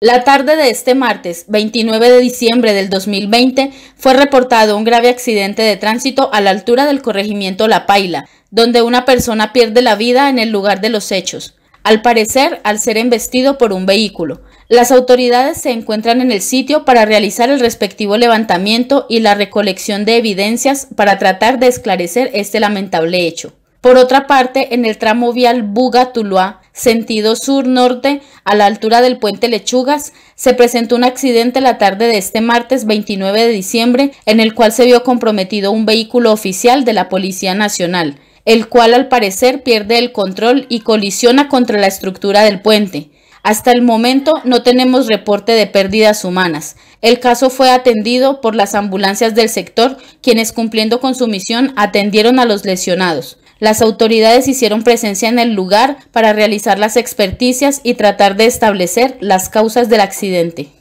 La tarde de este martes, 29 de diciembre del 2020, fue reportado un grave accidente de tránsito a la altura del corregimiento La Paila, donde una persona pierde la vida en el lugar de los hechos, al parecer al ser embestido por un vehículo. Las autoridades se encuentran en el sitio para realizar el respectivo levantamiento y la recolección de evidencias para tratar de esclarecer este lamentable hecho. Por otra parte, en el tramo vial Buga-Tuluá, sentido sur-norte, a la altura del puente Lechugas, se presentó un accidente la tarde de este martes 29 de diciembre en el cual se vio comprometido un vehículo oficial de la Policía Nacional, el cual al parecer pierde el control y colisiona contra la estructura del puente. Hasta el momento no tenemos reporte de pérdidas humanas. El caso fue atendido por las ambulancias del sector, quienes cumpliendo con su misión atendieron a los lesionados. Las autoridades hicieron presencia en el lugar para realizar las experticias y tratar de establecer las causas del accidente.